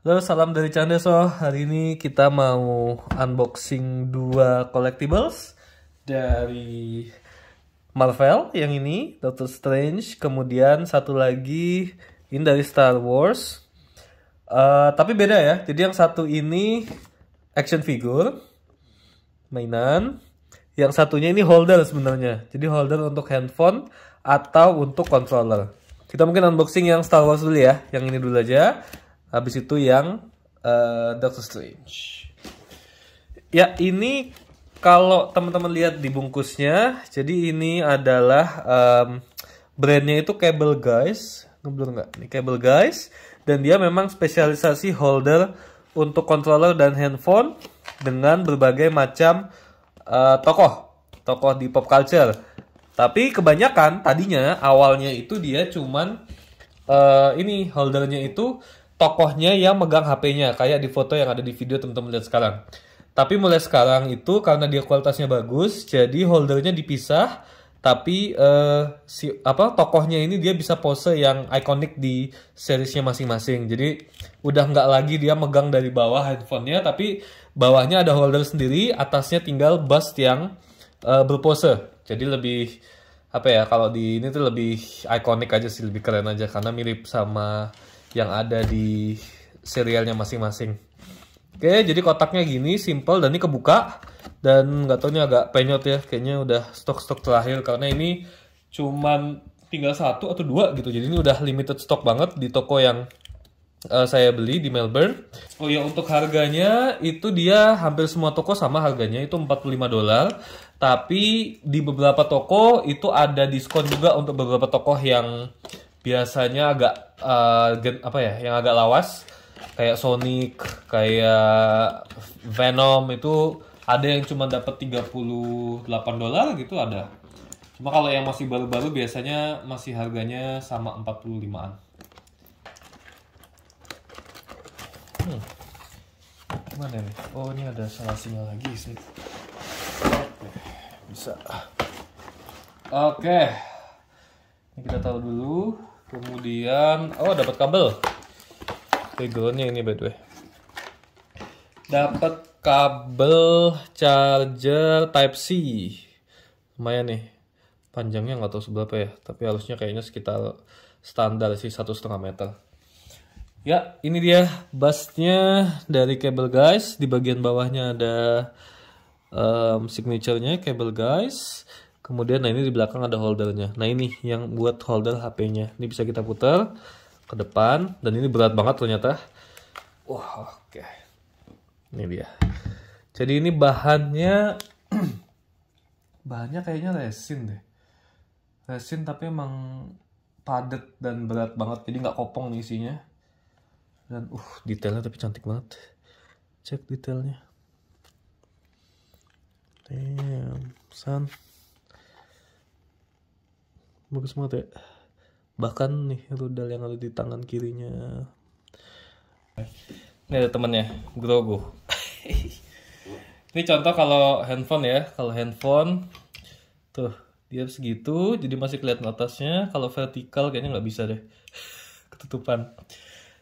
Halo, salam dari so Hari ini kita mau unboxing dua collectibles dari Marvel yang ini, Doctor Strange, kemudian satu lagi ini dari Star Wars. Uh, tapi beda ya. Jadi yang satu ini action figure mainan, yang satunya ini holder sebenarnya. Jadi holder untuk handphone atau untuk controller. Kita mungkin unboxing yang Star Wars dulu ya, yang ini dulu aja habis itu yang uh, Doctor Strange ya ini kalau teman-teman lihat di bungkusnya jadi ini adalah um, brandnya itu Cable Guys ngeblur nggak ini Cable Guys dan dia memang spesialisasi holder untuk controller dan handphone dengan berbagai macam uh, tokoh tokoh di pop culture tapi kebanyakan tadinya awalnya itu dia cuman uh, ini holdernya itu tokohnya yang megang HP-nya kayak di foto yang ada di video teman-teman lihat sekarang. Tapi mulai sekarang itu karena dia kualitasnya bagus, jadi holdernya dipisah. Tapi uh, si apa tokohnya ini dia bisa pose yang ikonik di seriesnya masing-masing. Jadi udah nggak lagi dia megang dari bawah handphonenya, tapi bawahnya ada holder sendiri, atasnya tinggal bust yang uh, berpose. Jadi lebih apa ya kalau di ini tuh lebih ikonik aja sih, lebih keren aja karena mirip sama yang ada di serialnya masing-masing. Oke, jadi kotaknya gini, simple dan ini kebuka dan nggak tahu ini agak penyot ya, kayaknya udah stok-stok terakhir karena ini cuman tinggal satu atau dua gitu. Jadi ini udah limited stock banget di toko yang uh, saya beli di Melbourne. Oh ya, untuk harganya itu dia hampir semua toko sama harganya itu 45 dolar, tapi di beberapa toko itu ada diskon juga untuk beberapa toko yang biasanya agak uh, gen, apa ya yang agak lawas kayak Sonic kayak Venom itu ada yang cuma dapat 38 dolar gitu ada cuma kalau yang masih baru-baru biasanya masih harganya sama 45an hmm. mana nih oh ini ada salah sinyal lagi sih bisa oke okay. ini kita tahu dulu kemudian oh dapat kabel tegelnya ini by the way dapat kabel charger Type C lumayan nih panjangnya nggak tahu seberapa ya tapi harusnya kayaknya sekitar standar sih satu setengah meter ya ini dia busnya dari kabel guys di bagian bawahnya ada um, signaturenya kabel guys kemudian nah ini di belakang ada holdernya nah ini yang buat holder HP-nya ini bisa kita putar ke depan dan ini berat banget ternyata wah oke okay. ini dia jadi ini bahannya bahannya kayaknya resin deh resin tapi emang padat dan berat banget jadi nggak kopong nih isinya dan uh detailnya tapi cantik banget cek detailnya damn son bagus banget ya bahkan nih rudal yang ada di tangan kirinya ini ada temennya grogu ini contoh kalau handphone ya kalau handphone tuh dia segitu jadi masih kelihatan atasnya kalau vertikal kayaknya nggak bisa deh ketutupan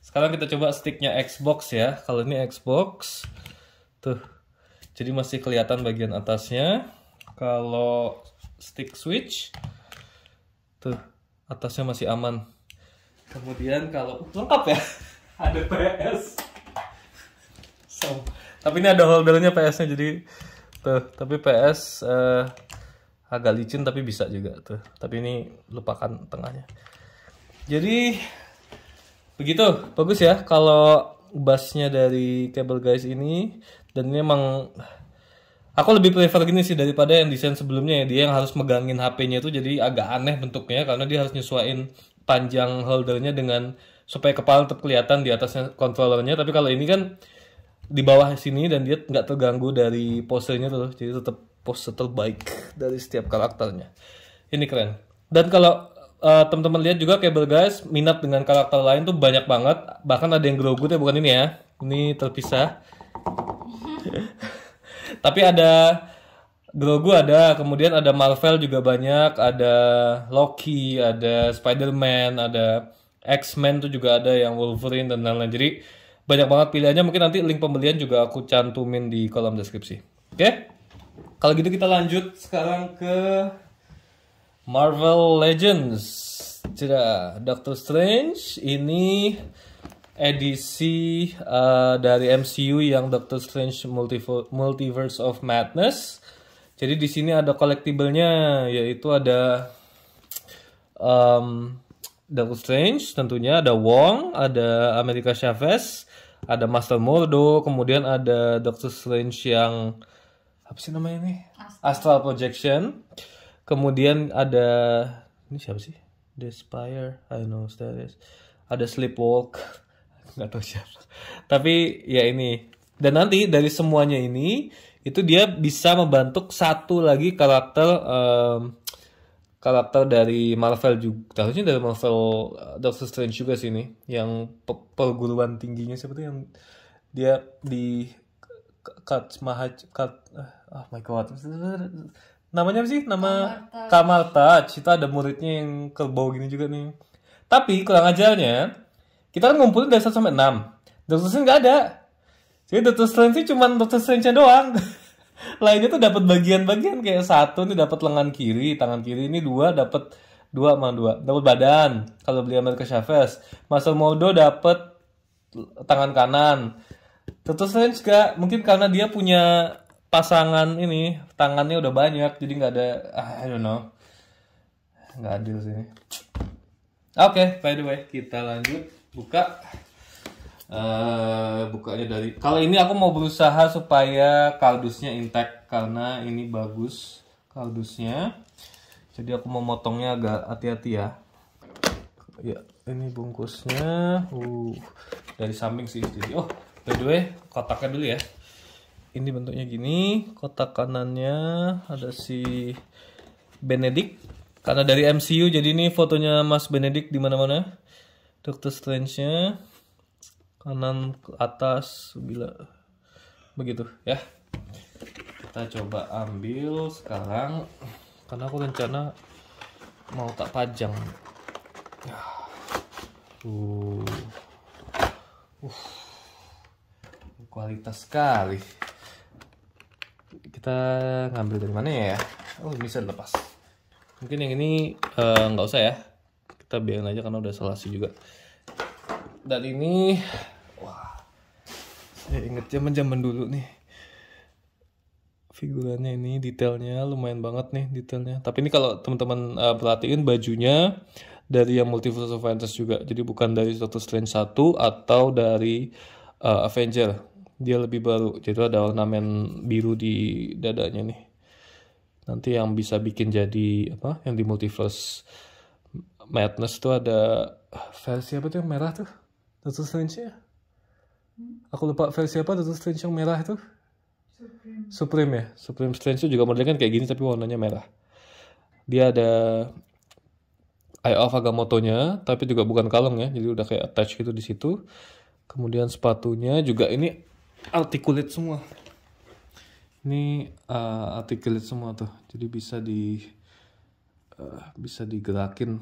sekarang kita coba sticknya Xbox ya kalau ini Xbox tuh jadi masih kelihatan bagian atasnya kalau stick switch tuh gitu. atasnya masih aman kemudian kalau lengkap ya ada PS so tapi ini ada holdernya PS-nya jadi tuh tapi PS uh, eh, agak licin tapi bisa juga tuh tapi ini lupakan tengahnya jadi begitu bagus ya kalau bassnya dari cable guys ini dan ini emang Aku lebih prefer gini sih daripada yang desain sebelumnya ya. Dia yang harus megangin HP-nya itu jadi agak aneh bentuknya karena dia harus nyesuaiin panjang holdernya dengan supaya kepala tetap kelihatan di atasnya kontrolernya Tapi kalau ini kan di bawah sini dan dia nggak terganggu dari posenya tuh. Jadi tetap pose terbaik dari setiap karakternya. Ini keren. Dan kalau uh, teman-teman lihat juga kabel Guys minat dengan karakter lain tuh banyak banget. Bahkan ada yang Grogu ya bukan ini ya. Ini terpisah. Tapi ada Grogu ada, kemudian ada Marvel juga banyak, ada Loki, ada Spider-Man, ada X-Men tuh juga ada yang Wolverine dan lain-lain. Jadi banyak banget pilihannya. Mungkin nanti link pembelian juga aku cantumin di kolom deskripsi. Oke? Okay? Kalau gitu kita lanjut sekarang ke Marvel Legends. Cira, Doctor Strange ini edisi uh, dari MCU yang Doctor Strange Multiverse of Madness. Jadi di sini ada collectible yaitu ada um, Doctor Strange tentunya ada Wong, ada America Chavez, ada Master Mordo, kemudian ada Doctor Strange yang apa sih namanya ini? Astral, Astral Projection. Kemudian ada ini siapa sih? Despire, I don't know, that is. Ada Sleepwalk nggak tahu siapa tapi ya ini dan nanti dari semuanya ini itu dia bisa membantu satu lagi karakter um, karakter dari Marvel juga harusnya dari Marvel eh, Doctor Strange juga sih ini yang pe perguruan tingginya seperti yang dia di Kat Mahaj Kat ah, oh my god namanya apa sih nama Kamal Touch itu ada muridnya yang kerbau gini juga nih tapi kurang ajarnya kita kan ngumpulin dari 1 sampai 6. Doctor Strange gak ada. Jadi Doctor Strange sih cuma Doctor Strange-nya doang. Lainnya tuh dapat bagian-bagian kayak satu ini dapat lengan kiri, tangan kiri ini dua dapat dua mana dua dapat badan kalau beli Amerika Chavez. Masamodo dapat tangan kanan. Doctor Strange gak mungkin karena dia punya pasangan ini tangannya udah banyak jadi nggak ada ah, I don't know nggak adil sih oke okay, by the way kita lanjut buka uh, bukanya dari kalau ini aku mau berusaha supaya kaldusnya intact karena ini bagus kaldusnya jadi aku mau motongnya agak hati-hati ya ya ini bungkusnya uh dari samping sih jadi oh by the way kotaknya dulu ya ini bentuknya gini kotak kanannya ada si Benedict karena dari MCU jadi ini fotonya Mas Benedict di mana-mana Doctor Strange-nya kanan ke atas bila begitu ya kita coba ambil sekarang karena aku rencana mau tak pajang uh, uh kualitas sekali kita ngambil dari mana ya oh bisa lepas mungkin yang ini eh, nggak uh, usah ya kita biarin aja karena udah selasi juga dan ini wah saya inget zaman zaman dulu nih figurannya ini detailnya lumayan banget nih detailnya tapi ini kalau teman-teman uh, perhatiin bajunya dari yang multiverse of Avengers juga jadi bukan dari Doctor Strange 1 atau dari uh, Avenger dia lebih baru jadi ada ornamen biru di dadanya nih nanti yang bisa bikin jadi apa yang di multiverse Madness tuh ada versi apa tuh yang merah tuh? Doctor Strange ya? Aku lupa versi apa Doctor Strange yang merah itu? Supreme. Supreme ya? Supreme Strange itu juga modelnya kan kayak gini tapi warnanya merah. Dia ada Eye of Agamotto-nya, tapi juga bukan kalung ya, jadi udah kayak attach gitu di situ. Kemudian sepatunya juga ini articulate semua. Ini uh, articulate semua tuh, jadi bisa di uh, bisa digerakin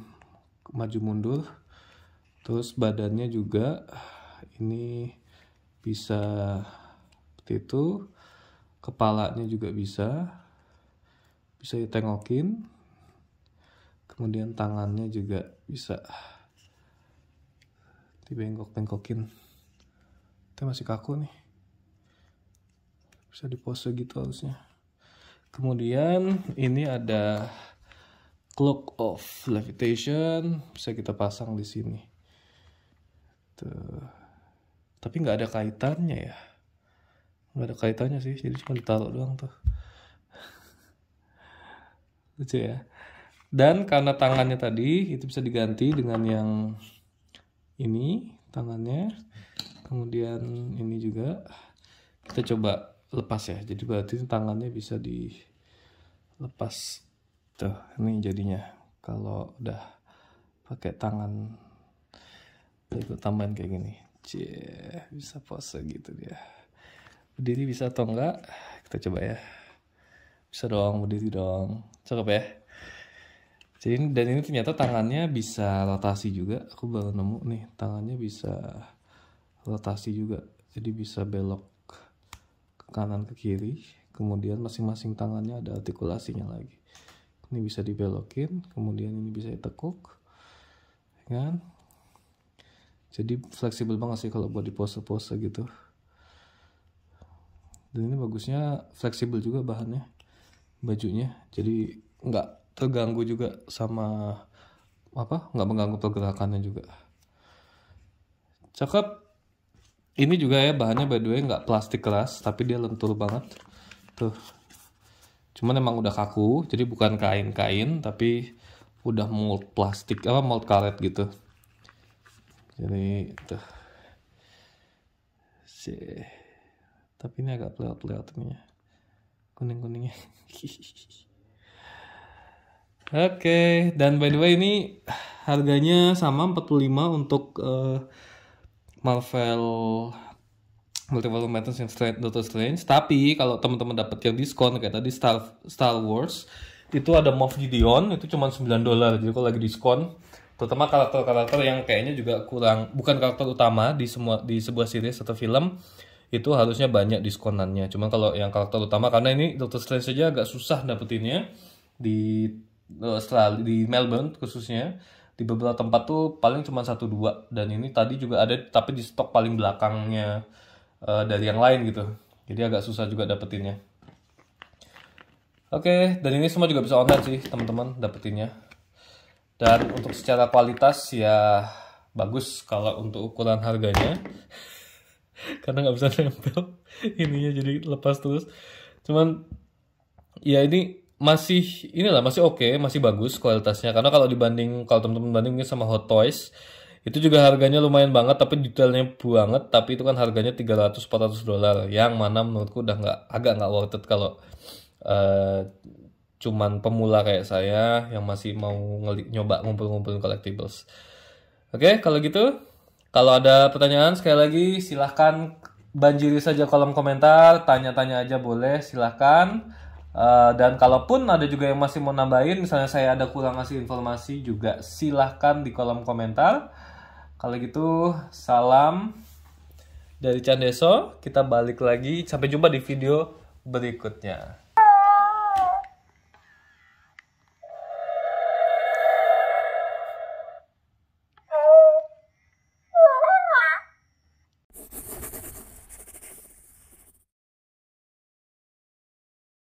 maju mundur terus badannya juga ini bisa seperti itu kepalanya juga bisa bisa ditengokin kemudian tangannya juga bisa dibengkok-bengkokin itu masih kaku nih bisa dipose gitu harusnya kemudian ini ada clock of levitation bisa kita pasang di sini tuh tapi nggak ada kaitannya ya nggak ada kaitannya sih jadi cuma ditaruh doang tuh lucu ya dan karena tangannya tadi itu bisa diganti dengan yang ini tangannya kemudian ini juga kita coba lepas ya jadi berarti tangannya bisa dilepas tuh gitu. ini jadinya kalau udah pakai tangan ikut tambahan kayak gini cie bisa pose gitu dia berdiri bisa atau enggak kita coba ya bisa dong berdiri dong cakep ya jadi dan ini ternyata tangannya bisa rotasi juga aku baru nemu nih tangannya bisa rotasi juga jadi bisa belok ke kanan ke kiri kemudian masing-masing tangannya ada artikulasinya lagi ini bisa dibelokin kemudian ini bisa ditekuk ya kan jadi fleksibel banget sih kalau buat di pose-pose gitu dan ini bagusnya fleksibel juga bahannya bajunya jadi nggak terganggu juga sama apa nggak mengganggu pergerakannya juga cakep ini juga ya bahannya by the way nggak plastik keras tapi dia lentur banget tuh cuman emang udah kaku jadi bukan kain-kain tapi udah mold plastik apa mold karet gitu jadi tuh sih tapi ini agak pelat pelihat ya. kuning-kuningnya oke okay. dan by the way ini harganya sama 45 untuk uh, Marvel multiple maintenance yang Strange, Doctor Strange. Tapi kalau teman-teman dapat yang diskon kayak tadi Star Star Wars itu ada Moff Gideon itu cuma 9 dolar. Jadi kalau lagi diskon terutama karakter-karakter yang kayaknya juga kurang bukan karakter utama di semua di sebuah series atau film itu harusnya banyak diskonannya. Cuman kalau yang karakter utama karena ini Doctor Strange saja agak susah dapetinnya di eh, Australia di Melbourne khususnya di beberapa tempat tuh paling cuma satu dua dan ini tadi juga ada tapi di stok paling belakangnya uh, dari yang lain gitu. Jadi agak susah juga dapetinnya. Oke, okay, dan ini semua juga bisa online sih teman-teman dapetinnya. Dan untuk secara kualitas ya bagus kalau untuk ukuran harganya. Karena nggak bisa nempel ininya jadi lepas terus. Cuman ya ini masih inilah masih oke, okay, masih bagus kualitasnya. Karena kalau dibanding kalau teman-teman bandingin sama Hot Toys itu juga harganya lumayan banget tapi detailnya banget tapi itu kan harganya 300 400 dolar yang mana menurutku udah nggak agak nggak worth it kalau uh, cuman pemula kayak saya yang masih mau nyoba ngumpul ngumpul collectibles. Oke, okay, kalau gitu kalau ada pertanyaan sekali lagi silahkan banjiri saja kolom komentar, tanya-tanya aja boleh silahkan. Uh, dan kalaupun ada juga yang masih mau nambahin, misalnya saya ada kurang ngasih informasi juga silahkan di kolom komentar. Kalau gitu salam dari Candeso, kita balik lagi sampai jumpa di video berikutnya.